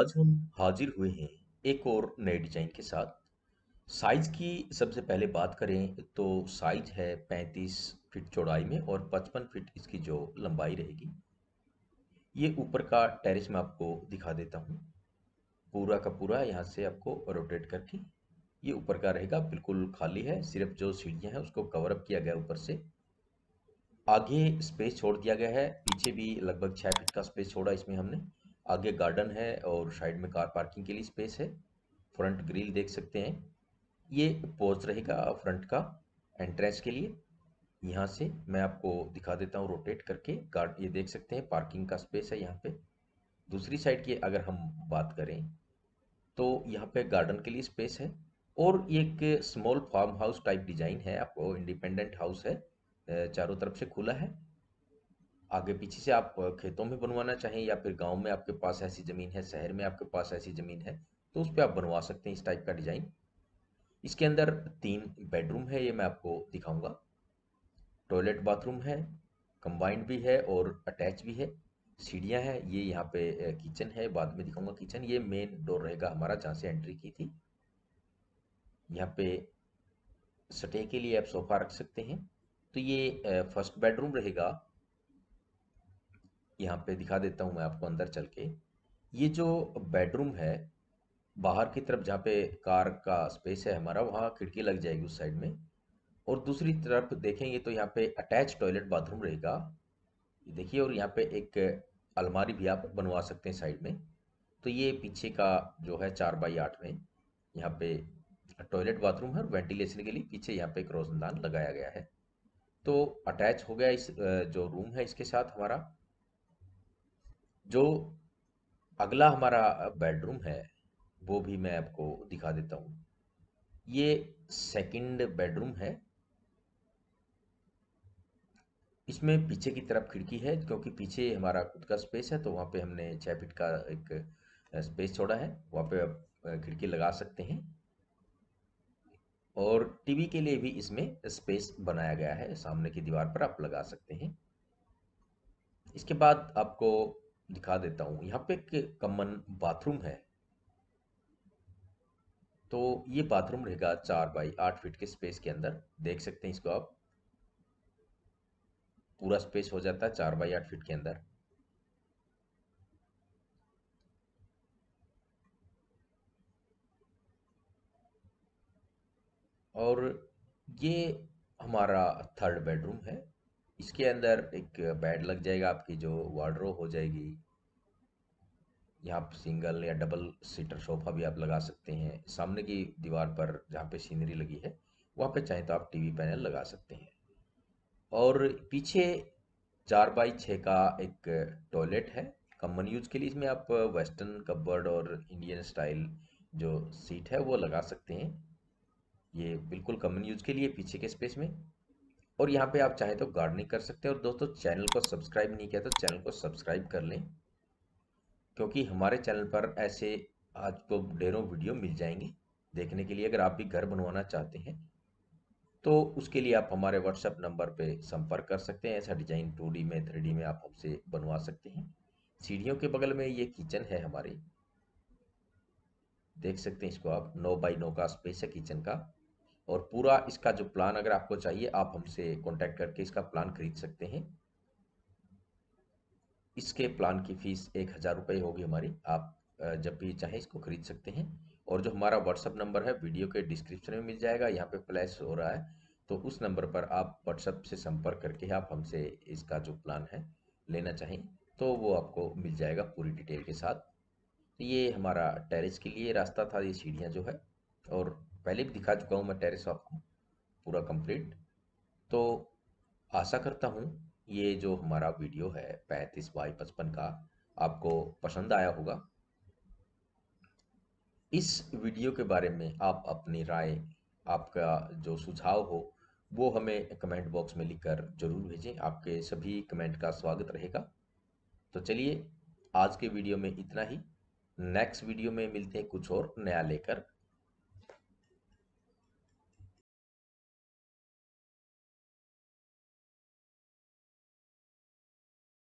आज हम हाजिर हुए हैं एक और नए डिजाइन के साथ साइज की सबसे पहले बात करें तो साइज है 35 फीट चौड़ाई में और 55 फीट इसकी जो लंबाई रहेगी ये ऊपर का टेरिस मैं आपको दिखा देता हूँ पूरा का पूरा यहाँ से आपको रोटेट करके ये ऊपर का रहेगा बिल्कुल खाली है सिर्फ जो सीढ़ियाँ हैं उसको कवरअप किया गया ऊपर से आगे स्पेस छोड़ दिया गया है पीछे भी लगभग छः फिट का स्पेस छोड़ा इसमें हमने आगे गार्डन है और साइड में कार पार्किंग के लिए स्पेस है फ्रंट ग्रिल देख सकते हैं ये पोस्ट रहेगा फ्रंट का एंट्रेंस के लिए यहाँ से मैं आपको दिखा देता हूँ रोटेट करके गार्ड ये देख सकते हैं पार्किंग का स्पेस है यहाँ पे दूसरी साइड की अगर हम बात करें तो यहाँ पे गार्डन के लिए स्पेस है और एक small farm house type design है आपको इंडिपेंडेंट हाउस है चारों तरफ से खुला है आगे पीछे से आप खेतों में बनवाना चाहें या फिर गांव में आपके पास ऐसी ज़मीन है शहर में आपके पास ऐसी ज़मीन है तो उस पर आप बनवा सकते हैं इस टाइप का डिज़ाइन इसके अंदर तीन बेडरूम है ये मैं आपको दिखाऊंगा टॉयलेट बाथरूम है कंबाइंड भी है और अटैच भी है सीढ़ियां हैं ये यहाँ पे किचन है बाद में दिखाऊंगा किचन ये मेन डोर रहेगा हमारा जहाँ से एंट्री की थी यहाँ पे सटे के लिए आप सोफा रख सकते हैं तो ये फर्स्ट बेडरूम रहेगा यहाँ पे दिखा देता हूँ मैं आपको अंदर चल के ये जो बेडरूम है बाहर की तरफ जहाँ पे कार का स्पेस है हमारा वहाँ खिड़की लग जाएगी उस साइड में और दूसरी तरफ देखेंगे तो यहाँ पे अटैच टॉयलेट बाथरूम रहेगा देखिए और यहाँ पे एक अलमारी भी आप बनवा सकते हैं साइड में तो ये पीछे का जो है चार बाई आठ में यहाँ पे टॉयलेट बाथरूम है वेंटिलेशन के लिए पीछे यहाँ पे एक रोशनदान लगाया गया है तो अटैच हो गया इस जो रूम है इसके साथ हमारा जो अगला हमारा बेडरूम है वो भी मैं आपको दिखा देता हूँ ये सेकंड बेडरूम है इसमें पीछे की तरफ खिड़की है क्योंकि पीछे हमारा खुद का स्पेस है तो वहाँ पे हमने छः फिट का एक स्पेस छोड़ा है वहाँ पे आप खिड़की लगा सकते हैं और टीवी के लिए भी इसमें स्पेस बनाया गया है सामने की दीवार पर आप लगा सकते हैं इसके बाद आपको दिखा देता हूँ यहाँ पे एक कमन बाथरूम है तो ये बाथरूम रहेगा चार बाई आठ फीट के स्पेस के अंदर देख सकते हैं इसको आप पूरा स्पेस हो जाता है चार बाई आठ फीट के अंदर और ये हमारा थर्ड बेडरूम है इसके अंदर एक बेड लग जाएगा आपकी जो वार्ड्रो हो जाएगी यहाँ सिंगल या डबल सीटर सोफा भी आप लगा सकते हैं सामने की दीवार पर जहाँ पे सीनरी लगी है वहाँ पे चाहे तो आप टीवी पैनल लगा सकते हैं और पीछे चार बाई छः का एक टॉयलेट है कमन यूज के लिए इसमें आप वेस्टर्न कबर्ड और इंडियन स्टाइल जो सीट है वो लगा सकते हैं ये बिल्कुल कमन यूज के लिए पीछे के स्पेस में और यहाँ पे आप चाहे तो गार्डनिंग कर सकते हैं और दोस्तों चैनल को सब्सक्राइब नहीं किया तो चैनल को सब्सक्राइब कर लें क्योंकि हमारे चैनल पर ऐसे आज को ढेरों वीडियो मिल जाएंगे देखने के लिए अगर आप भी घर बनवाना चाहते हैं तो उसके लिए आप हमारे व्हाट्सएप नंबर पे संपर्क कर सकते हैं ऐसा डिजाइन टू में थ्री में आप हमसे बनवा सकते हैं सीढ़ियों के बगल में ये किचन है हमारी देख सकते हैं इसको आप नो बाई नो का स्पेस है किचन का और पूरा इसका जो प्लान अगर आपको चाहिए आप हमसे कॉन्टैक्ट करके इसका प्लान खरीद सकते हैं इसके प्लान की फ़ीस एक हज़ार रुपये होगी हमारी आप जब भी चाहें इसको खरीद सकते हैं और जो हमारा व्हाट्सअप नंबर है वीडियो के डिस्क्रिप्शन में मिल जाएगा यहाँ पे फ्लैश हो रहा है तो उस नंबर पर आप व्हाट्सअप से संपर्क करके आप हमसे इसका जो प्लान है लेना चाहें तो वो आपको मिल जाएगा पूरी डिटेल के साथ ये हमारा टेरिस के लिए रास्ता था ये सीढ़ियाँ जो है और पहले भी दिखा चुका हूँ मैं टेरिस आपको पूरा कंप्लीट तो आशा करता हूँ ये जो हमारा वीडियो है पैंतीस बाई पचपन का आपको पसंद आया होगा इस वीडियो के बारे में आप अपनी राय आपका जो सुझाव हो वो हमें कमेंट बॉक्स में लिखकर ज़रूर भेजें आपके सभी कमेंट का स्वागत रहेगा तो चलिए आज के वीडियो में इतना ही नेक्स्ट वीडियो में मिलते हैं कुछ और नया लेकर